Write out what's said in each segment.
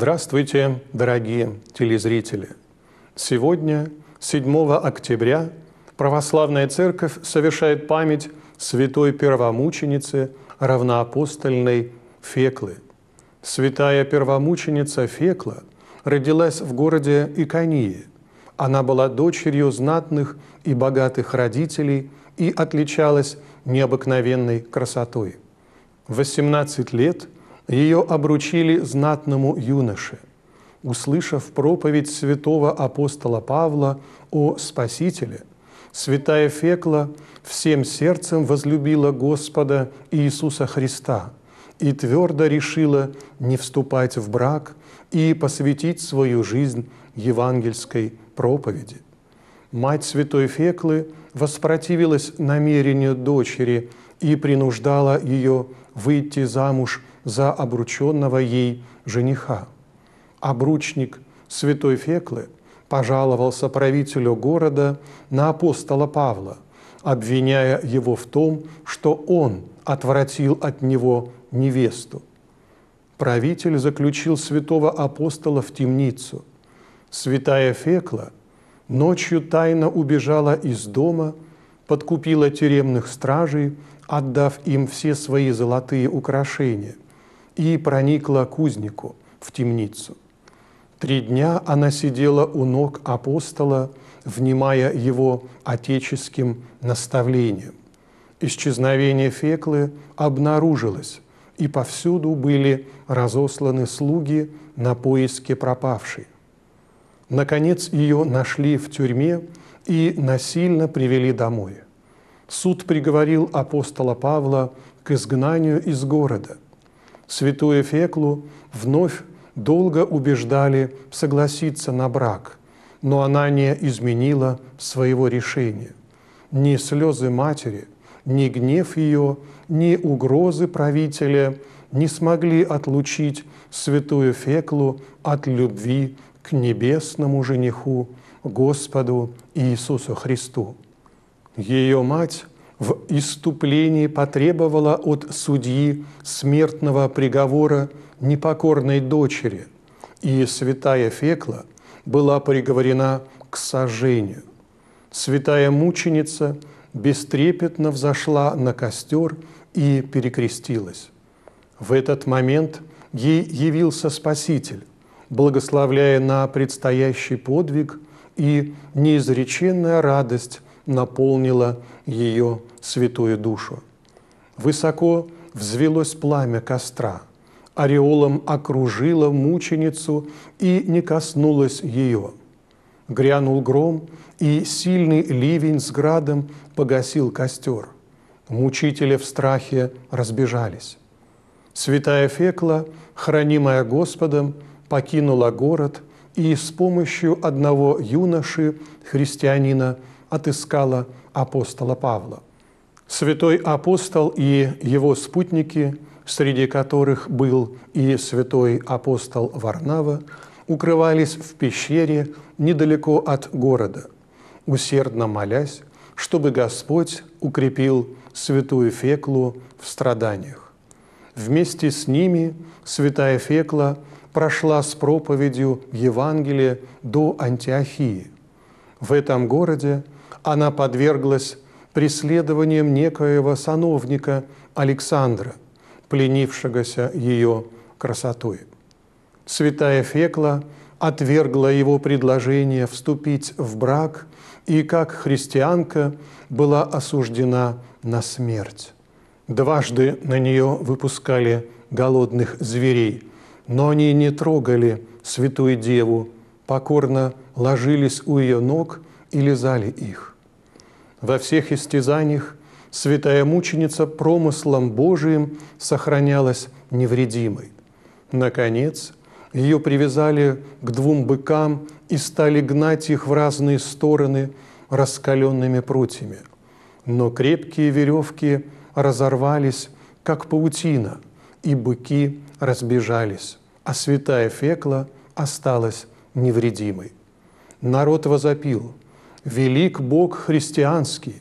Здравствуйте, дорогие телезрители! Сегодня, 7 октября, Православная Церковь совершает память святой первомученицы равноапостольной Феклы. Святая первомученица Фекла родилась в городе Иконии. Она была дочерью знатных и богатых родителей и отличалась необыкновенной красотой. В 18 лет – ее обручили знатному юноше. Услышав проповедь святого апостола Павла о Спасителе, святая Фекла всем сердцем возлюбила Господа Иисуса Христа и твердо решила не вступать в брак и посвятить свою жизнь евангельской проповеди. Мать святой Феклы воспротивилась намерению дочери и принуждала ее выйти замуж за обрученного ей жениха. Обручник святой Феклы пожаловался правителю города на апостола Павла, обвиняя его в том, что он отвратил от него невесту. Правитель заключил святого апостола в темницу. Святая Фекла ночью тайно убежала из дома, подкупила тюремных стражей, отдав им все свои золотые украшения – и проникла к узнику в темницу. Три дня она сидела у ног апостола, внимая его отеческим наставлением. Исчезновение Феклы обнаружилось, и повсюду были разосланы слуги на поиске пропавшей. Наконец ее нашли в тюрьме и насильно привели домой. Суд приговорил апостола Павла к изгнанию из города – святую Феклу вновь долго убеждали согласиться на брак, но она не изменила своего решения. Ни слезы матери, ни гнев ее, ни угрозы правителя не смогли отлучить святую Феклу от любви к небесному жениху Господу Иисусу Христу. Ее мать – в иступлении потребовала от судьи смертного приговора непокорной дочери, и святая Фекла была приговорена к сожжению. Святая мученица бестрепетно взошла на костер и перекрестилась. В этот момент ей явился Спаситель, благословляя на предстоящий подвиг и неизреченная радость наполнило ее святую душу. Высоко взвелось пламя костра, ореолом окружило мученицу и не коснулось ее. Грянул гром, и сильный ливень с градом погасил костер. Мучители в страхе разбежались. Святая Фекла, хранимая Господом, покинула город и с помощью одного юноши, христианина, отыскала апостола Павла. Святой апостол и его спутники, среди которых был и святой апостол Варнава, укрывались в пещере недалеко от города, усердно молясь, чтобы Господь укрепил святую Феклу в страданиях. Вместе с ними святая Фекла прошла с проповедью Евангелия до Антиохии. В этом городе она подверглась преследованиям некоего сановника Александра, пленившегося ее красотой. Святая Фекла отвергла его предложение вступить в брак и, как христианка, была осуждена на смерть. Дважды на нее выпускали голодных зверей, но они не трогали святую деву, покорно ложились у ее ног и лизали их. Во всех истязаниях святая мученица промыслом Божиим сохранялась невредимой. Наконец, ее привязали к двум быкам и стали гнать их в разные стороны раскаленными прутьями. Но крепкие веревки разорвались, как паутина, и быки разбежались, а святая Фекла осталась невредимой. Народ возопил – Велик Бог христианский.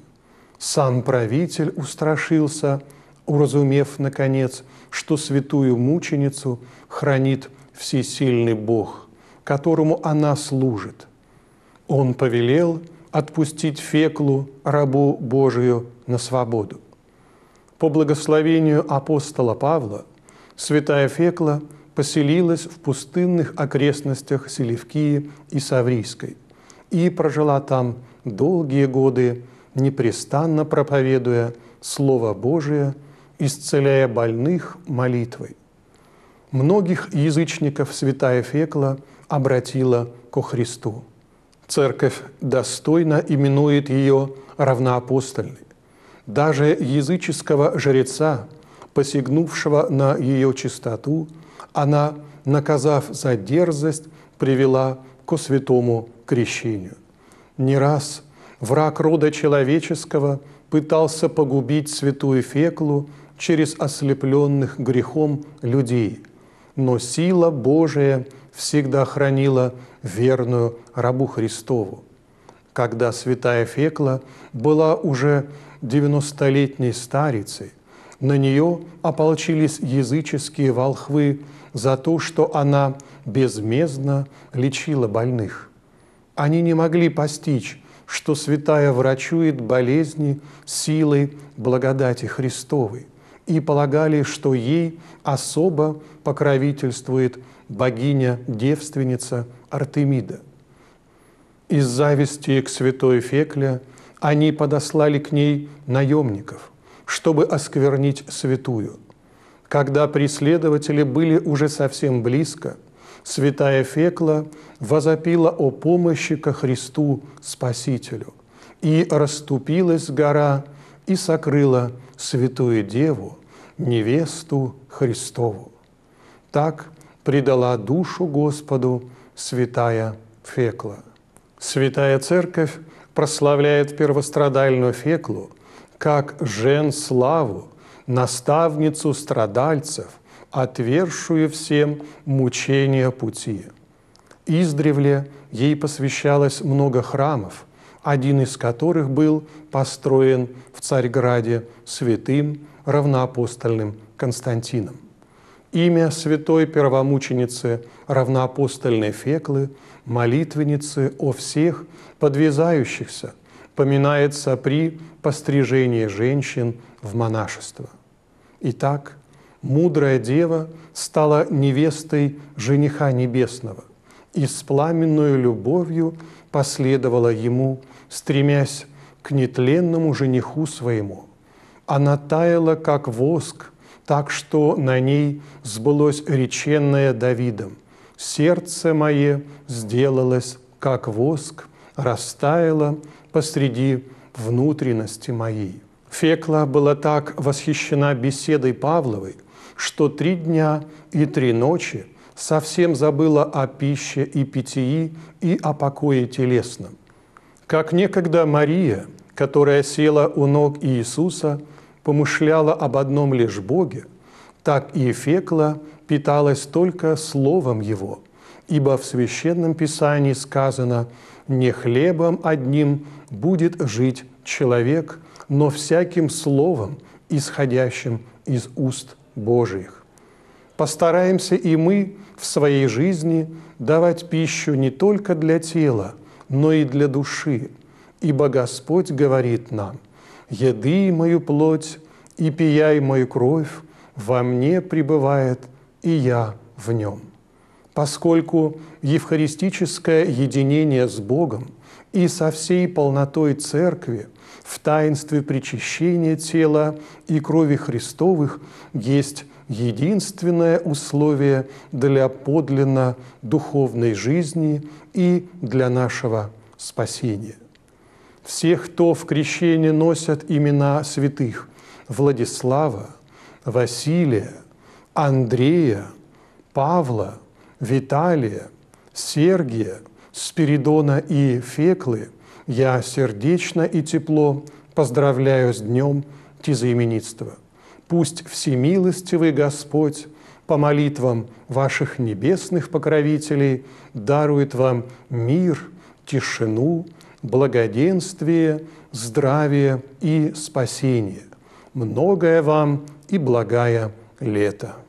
Сам правитель устрашился, уразумев, наконец, что святую мученицу хранит всесильный Бог, которому она служит. Он повелел отпустить Феклу, рабу Божию, на свободу. По благословению апостола Павла святая Фекла поселилась в пустынных окрестностях Селевкии и Саврийской – и прожила там долгие годы, непрестанно проповедуя Слово Божие, исцеляя больных молитвой. Многих язычников святая Фекла обратила ко Христу. Церковь достойно именует ее равноапостольной. Даже языческого жреца, посягнувшего на ее чистоту, она, наказав за дерзость, привела ко святому крещению. Не раз враг рода человеческого пытался погубить святую Феклу через ослепленных грехом людей, но сила Божия всегда хранила верную рабу Христову. Когда святая Фекла была уже 90-летней старицей, на нее ополчились языческие волхвы за то, что она безмездно лечила больных. Они не могли постичь, что святая врачует болезни силой благодати Христовой, и полагали, что ей особо покровительствует богиня-девственница Артемида. Из зависти к святой Фекле они подослали к ней наемников, чтобы осквернить святую. Когда преследователи были уже совсем близко – святая Фекла возопила о помощи ко Христу Спасителю. И расступилась гора, и сокрыла святую Деву, невесту Христову. Так предала душу Господу святая Фекла. Святая Церковь прославляет первострадальную Феклу как жен славу, наставницу страдальцев, отвершую всем мучения пути. Издревле ей посвящалось много храмов, один из которых был построен в Царьграде святым равноапостольным Константином. Имя святой первомученицы равноапостольной Феклы, молитвенницы о всех подвязающихся, поминается при пострижении женщин в монашество. Итак, мудрая дева стала невестой жениха небесного и с пламенную любовью последовала ему, стремясь к нетленному жениху своему. Она таяла, как воск, так что на ней сбылось реченное Давидом. «Сердце мое сделалось, как воск, растаяло посреди внутренности моей». Фекла была так восхищена беседой Павловой – что три дня и три ночи совсем забыла о пище и питии и о покое телесном. Как некогда Мария, которая села у ног Иисуса, помышляла об одном лишь Боге, так и Фекла питалась только Словом Его, ибо в Священном Писании сказано «Не хлебом одним будет жить человек, но всяким словом, исходящим из уст Божьих. Постараемся и мы в своей жизни давать пищу не только для тела, но и для души, ибо Господь говорит нам, «Еды мою плоть и пияй мою кровь, во мне пребывает, и я в нем». Поскольку евхаристическое единение с Богом и со всей полнотой Церкви – в таинстве причащения тела и крови Христовых есть единственное условие для подлинно духовной жизни и для нашего спасения. Все, кто в крещении носят имена святых Владислава, Василия, Андрея, Павла, Виталия, Сергия, Спиридона и Феклы – я сердечно и тепло поздравляю с днем тезаименитства. Пусть всемилостивый Господь по молитвам ваших небесных покровителей дарует вам мир, тишину, благоденствие, здравие и спасение. Многое вам и благая лето.